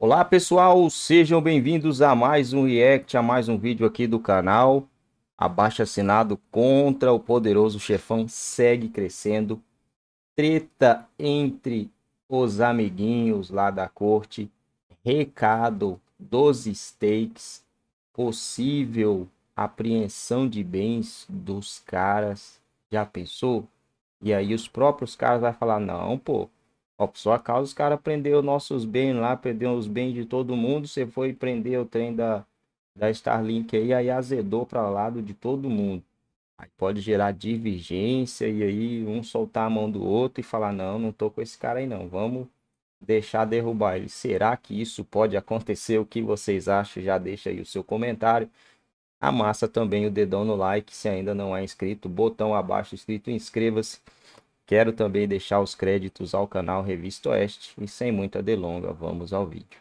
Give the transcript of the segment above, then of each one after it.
Olá pessoal, sejam bem-vindos a mais um react, a mais um vídeo aqui do canal. Abaixo assinado contra o poderoso chefão segue crescendo. Treta entre os amiguinhos lá da corte. Recado dos steaks. Possível apreensão de bens dos caras. Já pensou? E aí os próprios caras vão falar, não pô, Ó, por sua causa, os caras prenderam nossos bens lá, prenderam os bens de todo mundo. Você foi prender o trem da, da Starlink aí, aí azedou para lado de todo mundo. Aí pode gerar divergência e aí um soltar a mão do outro e falar: não, não tô com esse cara aí não, vamos deixar derrubar ele. Será que isso pode acontecer? O que vocês acham? Já deixa aí o seu comentário. Amassa também o dedão no like se ainda não é inscrito, botão abaixo escrito inscreva-se. Quero também deixar os créditos ao canal Revista Oeste e sem muita delonga, vamos ao vídeo.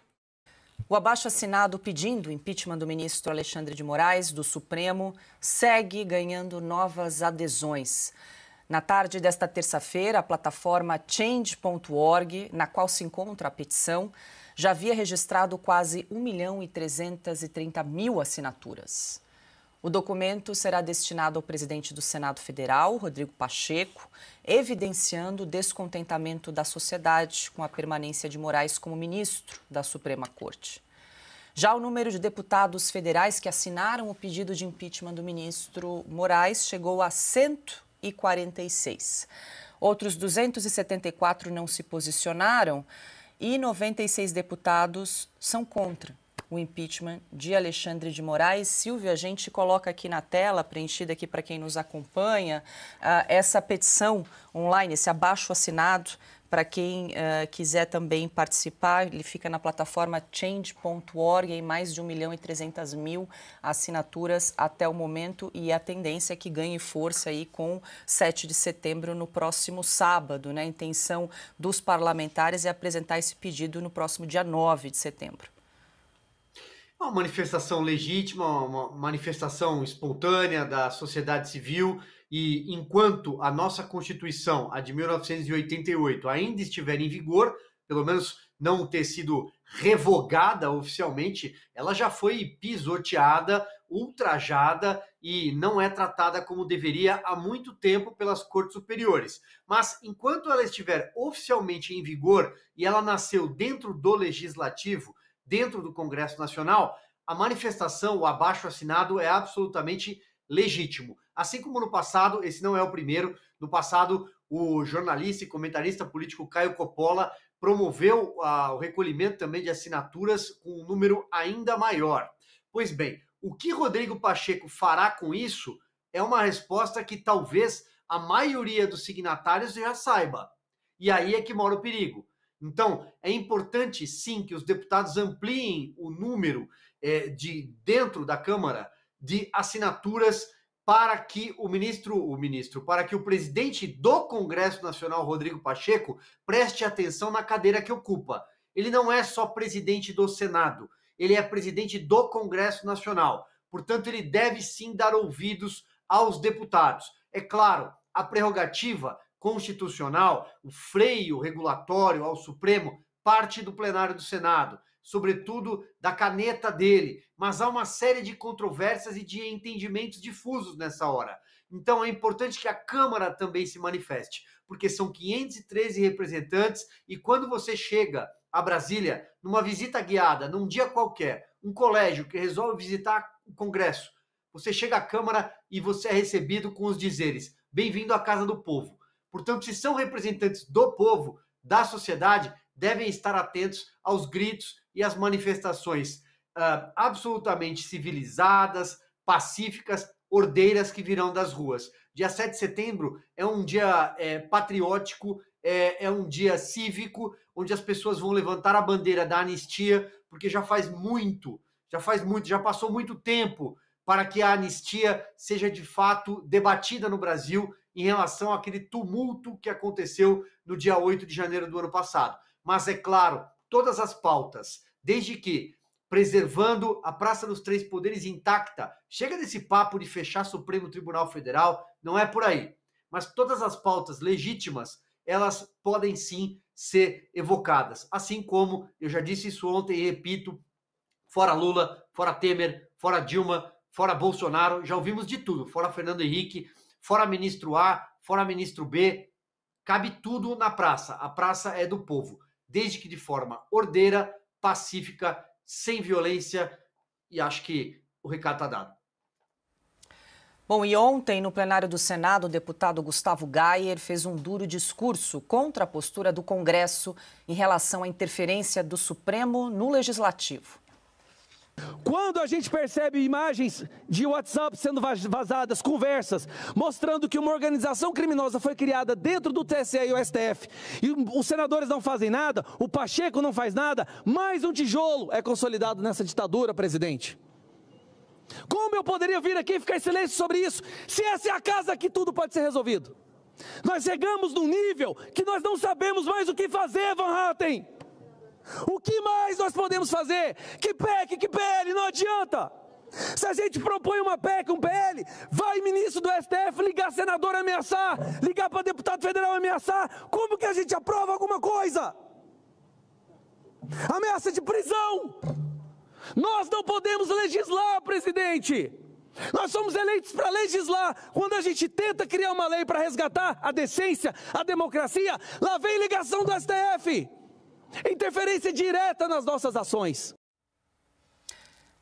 O abaixo assinado pedindo o impeachment do ministro Alexandre de Moraes do Supremo segue ganhando novas adesões. Na tarde desta terça-feira, a plataforma change.org, na qual se encontra a petição, já havia registrado quase 1 milhão e 330 mil assinaturas. O documento será destinado ao presidente do Senado Federal, Rodrigo Pacheco, evidenciando o descontentamento da sociedade com a permanência de Moraes como ministro da Suprema Corte. Já o número de deputados federais que assinaram o pedido de impeachment do ministro Moraes chegou a 146. Outros 274 não se posicionaram e 96 deputados são contra o impeachment de Alexandre de Moraes. Silvio, a gente coloca aqui na tela, preenchida aqui para quem nos acompanha, ah, essa petição online, esse abaixo assinado para quem uh, quiser também participar, ele fica na plataforma change.org em mais de 1 milhão e 300 mil assinaturas até o momento e a tendência é que ganhe força aí com 7 de setembro no próximo sábado. Né? A intenção dos parlamentares é apresentar esse pedido no próximo dia 9 de setembro uma manifestação legítima, uma manifestação espontânea da sociedade civil. E enquanto a nossa Constituição, a de 1988, ainda estiver em vigor, pelo menos não ter sido revogada oficialmente, ela já foi pisoteada, ultrajada e não é tratada como deveria há muito tempo pelas cortes superiores. Mas enquanto ela estiver oficialmente em vigor e ela nasceu dentro do legislativo, dentro do Congresso Nacional, a manifestação, o abaixo assinado, é absolutamente legítimo. Assim como no passado, esse não é o primeiro. No passado, o jornalista e comentarista político Caio Coppola promoveu ah, o recolhimento também de assinaturas com um número ainda maior. Pois bem, o que Rodrigo Pacheco fará com isso é uma resposta que talvez a maioria dos signatários já saiba. E aí é que mora o perigo. Então, é importante, sim, que os deputados ampliem o número é, de dentro da Câmara de assinaturas para que o ministro, o ministro, para que o presidente do Congresso Nacional, Rodrigo Pacheco, preste atenção na cadeira que ocupa. Ele não é só presidente do Senado, ele é presidente do Congresso Nacional. Portanto, ele deve sim dar ouvidos aos deputados. É claro, a prerrogativa constitucional, o freio regulatório ao Supremo, parte do plenário do Senado, sobretudo da caneta dele. Mas há uma série de controvérsias e de entendimentos difusos nessa hora. Então é importante que a Câmara também se manifeste, porque são 513 representantes e quando você chega a Brasília numa visita guiada, num dia qualquer, um colégio que resolve visitar o Congresso, você chega à Câmara e você é recebido com os dizeres: "Bem-vindo à casa do povo". Portanto, se são representantes do povo, da sociedade, devem estar atentos aos gritos e às manifestações uh, absolutamente civilizadas, pacíficas, ordeiras que virão das ruas. Dia 7 de setembro é um dia é, patriótico, é, é um dia cívico, onde as pessoas vão levantar a bandeira da anistia, porque já faz muito, já faz muito, já passou muito tempo para que a anistia seja de fato debatida no Brasil em relação àquele tumulto que aconteceu no dia 8 de janeiro do ano passado. Mas é claro, todas as pautas, desde que preservando a Praça dos Três Poderes intacta, chega desse papo de fechar Supremo Tribunal Federal, não é por aí. Mas todas as pautas legítimas, elas podem sim ser evocadas. Assim como eu já disse isso ontem e repito, fora Lula, fora Temer, fora Dilma, fora Bolsonaro, já ouvimos de tudo, fora Fernando Henrique, fora ministro A, fora ministro B, cabe tudo na praça. A praça é do povo, desde que de forma ordeira, pacífica, sem violência, e acho que o recado está dado. Bom, e ontem, no plenário do Senado, o deputado Gustavo Gayer fez um duro discurso contra a postura do Congresso em relação à interferência do Supremo no Legislativo. Quando a gente percebe imagens de WhatsApp sendo vazadas, conversas, mostrando que uma organização criminosa foi criada dentro do TSE e o STF, e os senadores não fazem nada, o Pacheco não faz nada, mais um tijolo é consolidado nessa ditadura, presidente. Como eu poderia vir aqui e ficar em silêncio sobre isso, se essa é a casa que tudo pode ser resolvido? Nós chegamos num nível que nós não sabemos mais o que fazer, Van Hatten. O que mais nós podemos fazer? Que PEC, que PL, não adianta. Se a gente propõe uma PEC, um PL, vai ministro do STF ligar senador ameaçar, ligar para deputado federal ameaçar. Como que a gente aprova alguma coisa? Ameaça de prisão. Nós não podemos legislar, presidente. Nós somos eleitos para legislar. Quando a gente tenta criar uma lei para resgatar a decência, a democracia, lá vem ligação do STF interferência direta nas nossas ações.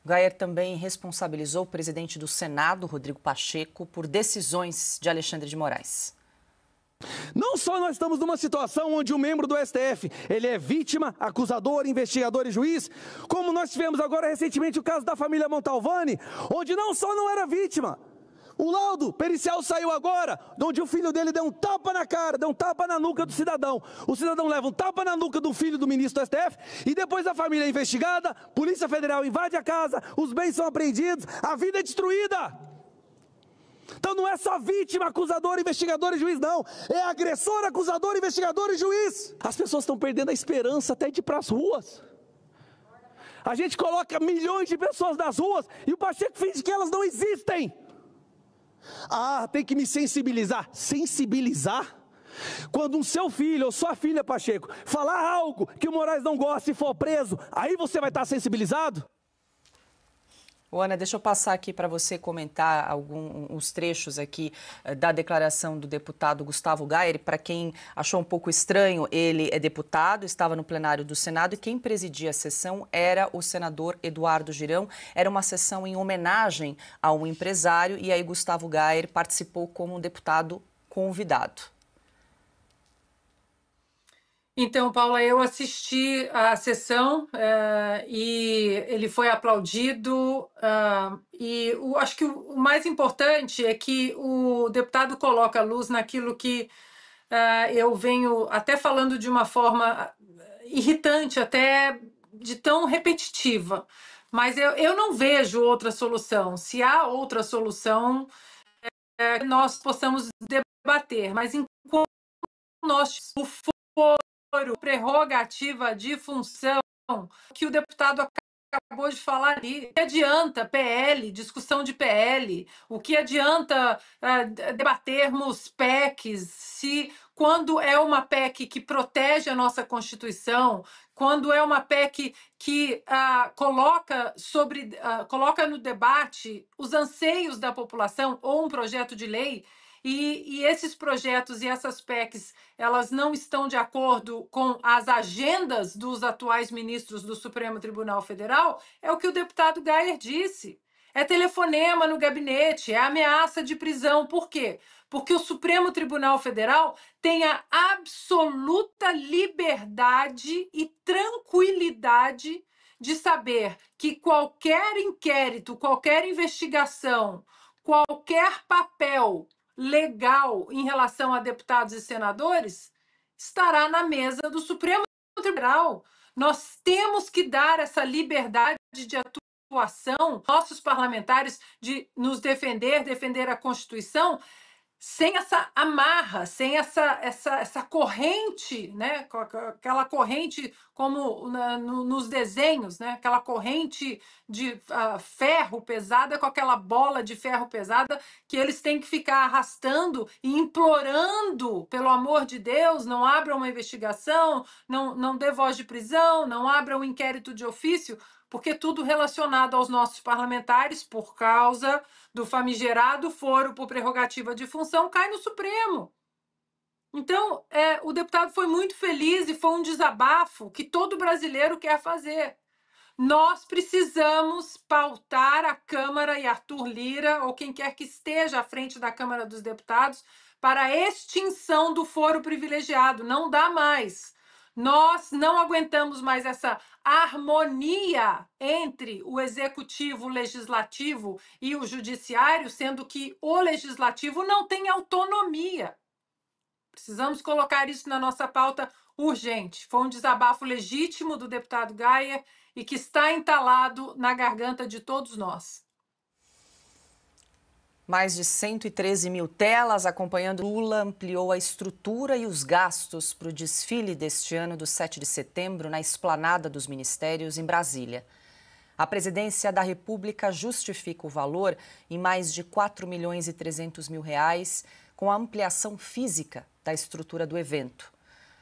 Gayer também responsabilizou o presidente do Senado, Rodrigo Pacheco, por decisões de Alexandre de Moraes. Não só nós estamos numa situação onde um membro do STF, ele é vítima, acusador, investigador e juiz, como nós tivemos agora recentemente o caso da família Montalvani, onde não só não era vítima, o laudo pericial saiu agora, onde o filho dele deu um tapa na cara, deu um tapa na nuca do cidadão. O cidadão leva um tapa na nuca do filho do ministro do STF e depois a família é investigada, Polícia Federal invade a casa, os bens são apreendidos, a vida é destruída. Então não é só vítima, acusador, investigador e juiz, não. É agressor, acusador, investigador e juiz. As pessoas estão perdendo a esperança até de ir para as ruas. A gente coloca milhões de pessoas nas ruas e o Pacheco finge que elas não existem. Ah, tem que me sensibilizar. Sensibilizar? Quando um seu filho ou sua filha, Pacheco, falar algo que o Moraes não gosta e for preso, aí você vai estar sensibilizado? O Ana, deixa eu passar aqui para você comentar alguns trechos aqui eh, da declaração do deputado Gustavo Gaire. Para quem achou um pouco estranho, ele é deputado, estava no plenário do Senado e quem presidia a sessão era o senador Eduardo Girão. Era uma sessão em homenagem a um empresário e aí Gustavo Gaire participou como um deputado convidado. Então, Paula, eu assisti à sessão uh, e ele foi aplaudido. Uh, e o, acho que o, o, mais importante é que o deputado coloca luz naquilo que uh, eu venho até falando de uma forma ah, irritante, até de tão repetitiva. Mas eu, eu não vejo outra solução. Se há outra solução, é, nós possamos debater. Mas enquanto nós o prerrogativa de função que o deputado acabou de falar ali. O que adianta PL, discussão de PL? O que adianta uh, debatermos PECs se quando é uma PEC que protege a nossa Constituição, quando é uma PEC que uh, coloca, sobre, uh, coloca no debate os anseios da população ou um projeto de lei e, e esses projetos e essas PECs, elas não estão de acordo com as agendas dos atuais ministros do Supremo Tribunal Federal, é o que o deputado Gayer disse. É telefonema no gabinete, é ameaça de prisão. Por quê? Porque o Supremo Tribunal Federal tem a absoluta liberdade e tranquilidade de saber que qualquer inquérito, qualquer investigação, qualquer papel legal em relação a deputados e senadores estará na mesa do Supremo Tribunal. Nós temos que dar essa liberdade de atuação, nossos parlamentares, de nos defender, defender a Constituição, sem essa amarra, sem essa, essa, essa corrente, né? aquela corrente como na, no, nos desenhos, né? aquela corrente de uh, ferro pesada com aquela bola de ferro pesada que eles têm que ficar arrastando e implorando, pelo amor de Deus, não abra uma investigação, não, não dê voz de prisão, não abra um inquérito de ofício, porque tudo relacionado aos nossos parlamentares, por causa do famigerado foro por prerrogativa de função, cai no Supremo. Então, é, o deputado foi muito feliz e foi um desabafo que todo brasileiro quer fazer. Nós precisamos pautar a Câmara e Arthur Lira, ou quem quer que esteja à frente da Câmara dos Deputados, para a extinção do foro privilegiado. Não dá mais. Nós não aguentamos mais essa harmonia entre o executivo, o legislativo e o judiciário, sendo que o legislativo não tem autonomia. Precisamos colocar isso na nossa pauta urgente. Foi um desabafo legítimo do deputado Gaia e que está entalado na garganta de todos nós. Mais de 113 mil telas acompanhando Lula ampliou a estrutura e os gastos para o desfile deste ano do 7 de setembro na esplanada dos ministérios em Brasília. A presidência da República justifica o valor em mais de 4 milhões e 300 mil reais com a ampliação física da estrutura do evento.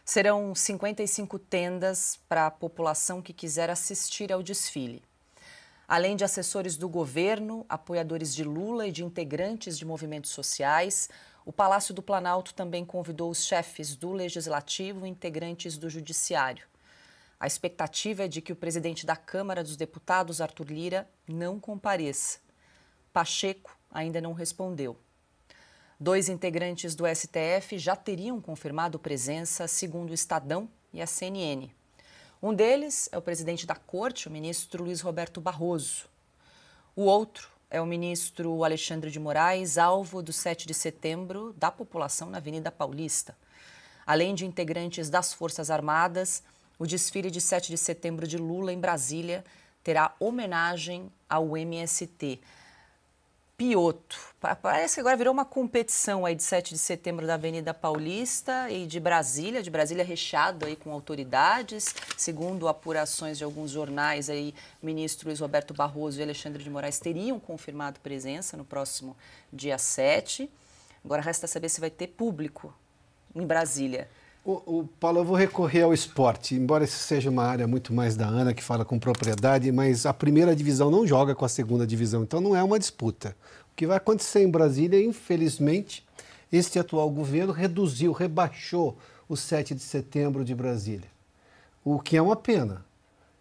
Serão 55 tendas para a população que quiser assistir ao desfile. Além de assessores do governo, apoiadores de Lula e de integrantes de movimentos sociais, o Palácio do Planalto também convidou os chefes do Legislativo e integrantes do Judiciário. A expectativa é de que o presidente da Câmara dos Deputados, Arthur Lira, não compareça. Pacheco ainda não respondeu. Dois integrantes do STF já teriam confirmado presença, segundo o Estadão e a CNN. Um deles é o presidente da corte, o ministro Luiz Roberto Barroso. O outro é o ministro Alexandre de Moraes, alvo do 7 de setembro da população na Avenida Paulista. Além de integrantes das Forças Armadas, o desfile de 7 de setembro de Lula em Brasília terá homenagem ao MST, Pioto. Parece que agora virou uma competição aí de 7 de setembro da Avenida Paulista e de Brasília, de Brasília recheado aí com autoridades. Segundo apurações de alguns jornais aí, ministro Luiz Roberto Barroso e Alexandre de Moraes teriam confirmado presença no próximo dia 7. Agora resta saber se vai ter público em Brasília. O, o, Paulo, eu vou recorrer ao esporte, embora isso seja uma área muito mais da Ana, que fala com propriedade, mas a primeira divisão não joga com a segunda divisão, então não é uma disputa. O que vai acontecer em Brasília, infelizmente, este atual governo reduziu, rebaixou o 7 de setembro de Brasília, o que é uma pena.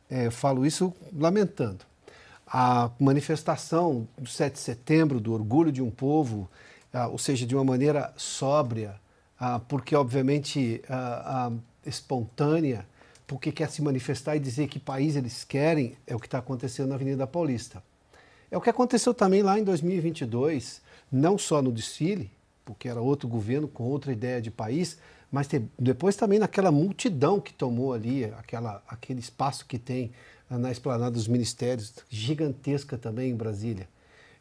É, falo isso lamentando. A manifestação do 7 de setembro, do orgulho de um povo, ou seja, de uma maneira sóbria, ah, porque obviamente ah, espontânea, porque quer se manifestar e dizer que país eles querem, é o que está acontecendo na Avenida Paulista. É o que aconteceu também lá em 2022, não só no desfile, porque era outro governo com outra ideia de país, mas depois também naquela multidão que tomou ali, aquela, aquele espaço que tem ah, na esplanada dos ministérios, gigantesca também em Brasília.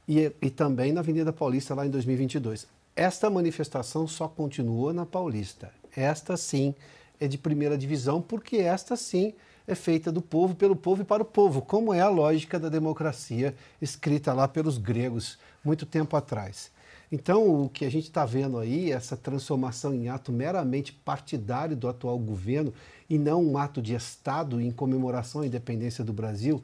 E, e também na Avenida Paulista lá em 2022. Esta manifestação só continua na Paulista. Esta sim é de primeira divisão, porque esta sim é feita do povo, pelo povo e para o povo, como é a lógica da democracia escrita lá pelos gregos muito tempo atrás. Então, o que a gente está vendo aí, é essa transformação em ato meramente partidário do atual governo e não um ato de Estado em comemoração à independência do Brasil,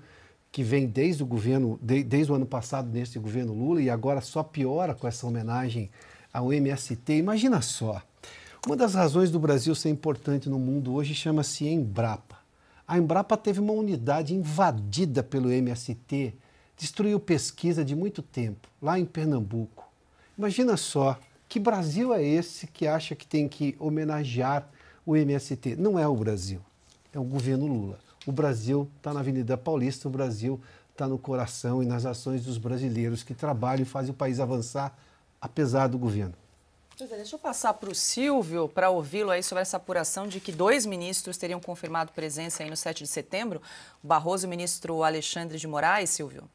que vem desde o governo, de, desde o ano passado nesse governo Lula e agora só piora com essa homenagem ao MST. Imagina só, uma das razões do Brasil ser importante no mundo hoje chama-se Embrapa. A Embrapa teve uma unidade invadida pelo MST, destruiu pesquisa de muito tempo, lá em Pernambuco. Imagina só, que Brasil é esse que acha que tem que homenagear o MST? Não é o Brasil, é o governo Lula. O Brasil está na Avenida Paulista, o Brasil está no coração e nas ações dos brasileiros que trabalham e fazem o país avançar apesar do governo. É, deixa eu passar para o Silvio para ouvi-lo aí sobre essa apuração de que dois ministros teriam confirmado presença aí no 7 de setembro, o Barroso e o ministro Alexandre de Moraes, Silvio.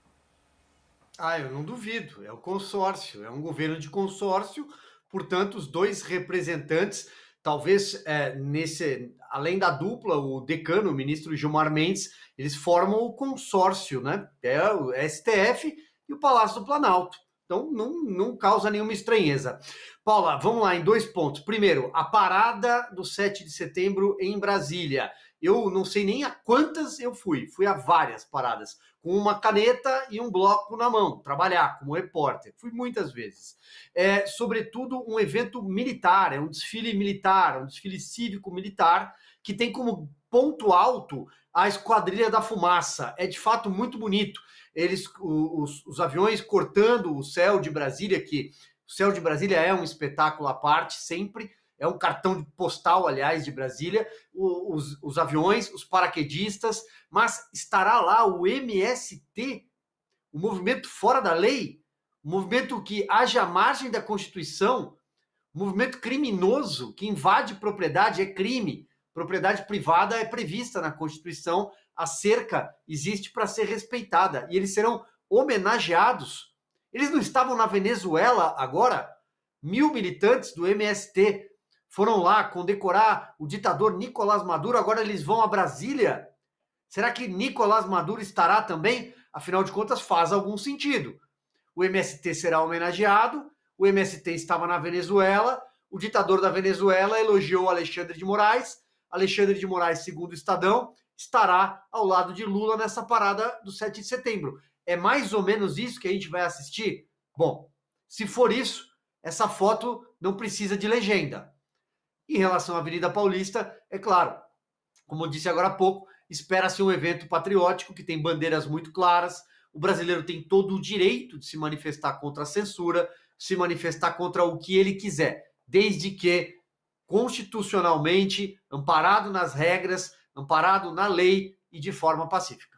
Ah, eu não duvido, é o consórcio, é um governo de consórcio, portanto, os dois representantes, talvez é, nesse, além da dupla, o decano, o ministro Gilmar Mendes, eles formam o consórcio, né? É o STF e o Palácio do Planalto. Então, não, não causa nenhuma estranheza. Paula, vamos lá, em dois pontos. Primeiro, a parada do 7 de setembro em Brasília. Eu não sei nem a quantas eu fui, fui a várias paradas, com uma caneta e um bloco na mão, trabalhar como repórter. Fui muitas vezes. É, sobretudo, um evento militar, é um desfile militar, um desfile cívico-militar, que tem como ponto alto a Esquadrilha da Fumaça. É de fato muito bonito eles os, os aviões cortando o céu de Brasília, que o céu de Brasília é um espetáculo à parte sempre, é um cartão postal, aliás, de Brasília, os, os aviões, os paraquedistas, mas estará lá o MST, o movimento fora da lei, o movimento que age à margem da Constituição, o movimento criminoso que invade propriedade, é crime. Propriedade privada é prevista na Constituição a cerca existe para ser respeitada e eles serão homenageados. Eles não estavam na Venezuela agora? Mil militantes do MST foram lá condecorar o ditador Nicolás Maduro, agora eles vão a Brasília. Será que Nicolás Maduro estará também? Afinal de contas, faz algum sentido. O MST será homenageado, o MST estava na Venezuela, o ditador da Venezuela elogiou Alexandre de Moraes, Alexandre de Moraes, segundo o Estadão, estará ao lado de Lula nessa parada do 7 de setembro. É mais ou menos isso que a gente vai assistir? Bom, se for isso, essa foto não precisa de legenda. Em relação à Avenida Paulista, é claro, como eu disse agora há pouco, espera-se um evento patriótico que tem bandeiras muito claras. O brasileiro tem todo o direito de se manifestar contra a censura, se manifestar contra o que ele quiser, desde que constitucionalmente amparado nas regras amparado na lei e de forma pacífica.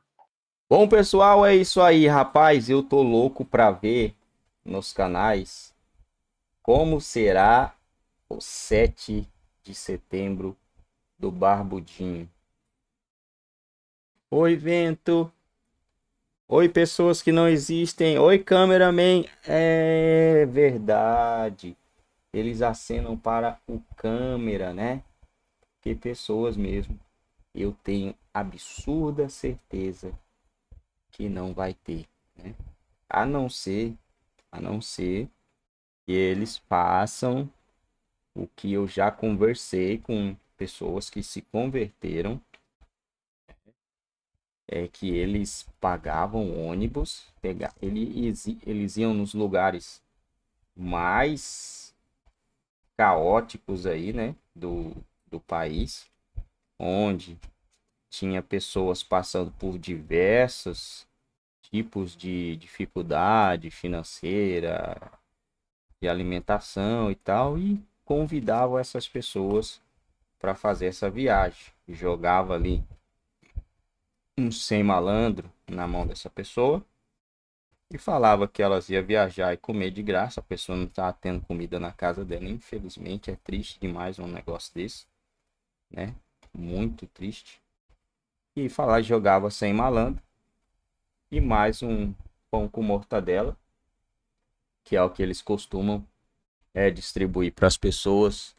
Bom, pessoal, é isso aí, rapaz. Eu tô louco para ver nos canais como será o 7 de setembro do Barbudinho. Oi, vento. Oi, pessoas que não existem. Oi, cameraman. É verdade. Eles acenam para o câmera, né? Que pessoas mesmo eu tenho absurda certeza que não vai ter, né? A não ser, a não ser que eles façam o que eu já conversei com pessoas que se converteram, né? é que eles pagavam ônibus, pegar, eles, eles iam nos lugares mais caóticos aí, né, do, do país, onde tinha pessoas passando por diversos tipos de dificuldade financeira, de alimentação e tal, e convidava essas pessoas para fazer essa viagem. Jogava ali um sem malandro na mão dessa pessoa e falava que elas iam viajar e comer de graça. A pessoa não estava tendo comida na casa dela, infelizmente é triste demais um negócio desse, né? muito triste. E falar jogava sem malandro. E mais um pão com mortadela, que é o que eles costumam é, distribuir para as pessoas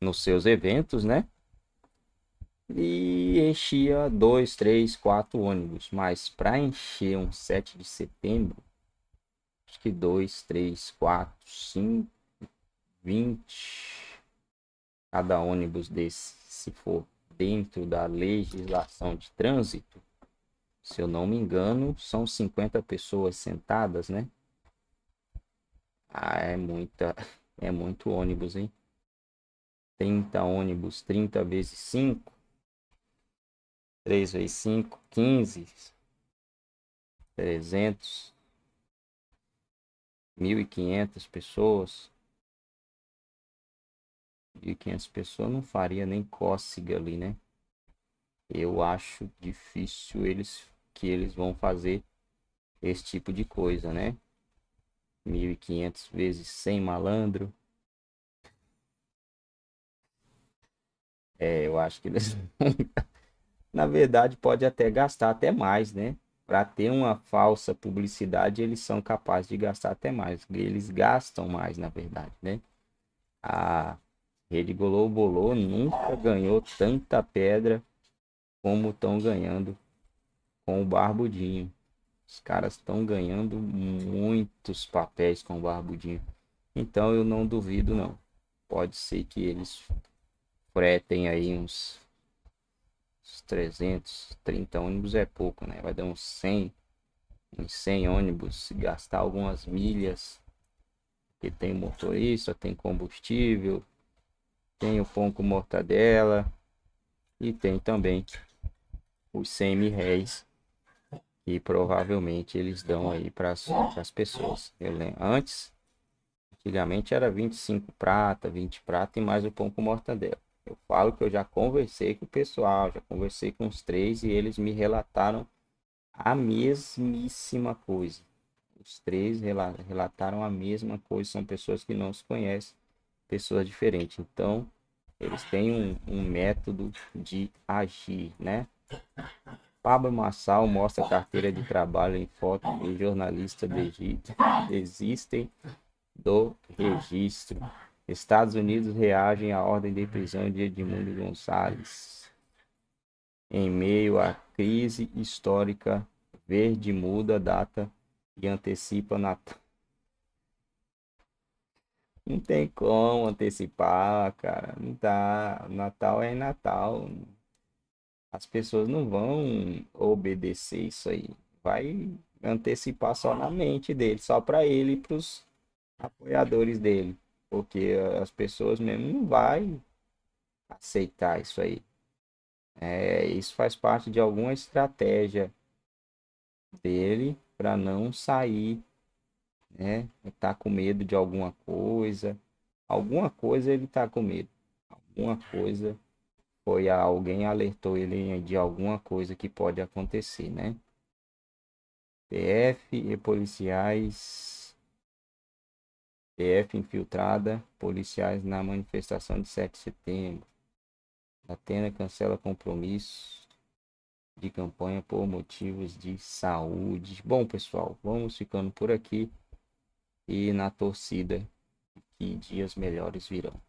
nos seus eventos, né? E enchia dois, três, quatro ônibus. Mas para encher um 7 de setembro, acho que dois, três, quatro, cinco, vinte cada ônibus desse, se for dentro da legislação de trânsito, se eu não me engano, são 50 pessoas sentadas, né? Ah, é muita, é muito ônibus, hein? 30 ônibus, 30 vezes 5, 3 vezes 5, 15, 300, 1.500 pessoas. 1.500 é pessoas não faria nem cócega ali, né? Eu acho difícil eles que eles vão fazer esse tipo de coisa, né? 1500 vezes 100 malandro. É, eu acho que eles Na verdade, pode até gastar até mais, né? Para ter uma falsa publicidade, eles são capazes de gastar até mais. Eles gastam mais, na verdade, né? A ah, Rede Golou Bolou nunca ganhou tanta pedra como estão ganhando com o Barbudinho. Os caras estão ganhando muitos papéis com o Barbudinho. Então eu não duvido não. Pode ser que eles fretem aí uns, uns 300, 30 ônibus é pouco, né? Vai dar uns 100, uns 100 ônibus, gastar algumas milhas. Porque tem motorista, tem combustível, tem o pão com mortadela e tem também os semi-réis e provavelmente eles dão aí para as pessoas. Eu lembro, antes, antigamente era 25 prata, 20 prata e mais o pão com mortadela. Eu falo que eu já conversei com o pessoal, já conversei com os três e eles me relataram a mesmíssima coisa. Os três relataram a mesma coisa, são pessoas que não se conhecem pessoas diferentes. Então, eles têm um, um método de agir, né? Pablo Massal mostra carteira de trabalho em foto de jornalista de Egito. Existem do registro. Estados Unidos reagem à ordem de prisão de Edmundo Gonçalves. Em meio à crise histórica, Verde muda a data e antecipa Natal. Não tem como antecipar, cara. Não dá. Natal é Natal. As pessoas não vão obedecer isso aí. Vai antecipar só na mente dele, só para ele e pros apoiadores dele. Porque as pessoas mesmo não vai aceitar isso aí. É, isso faz parte de alguma estratégia dele para não sair né? Tá com medo de alguma coisa. Alguma coisa ele tá com medo. Alguma coisa foi alguém alertou ele de alguma coisa que pode acontecer, né? PF e policiais. PF infiltrada, policiais na manifestação de 7 de setembro. Atena cancela compromisso de campanha por motivos de saúde. Bom, pessoal, vamos ficando por aqui e na torcida que dias melhores virão.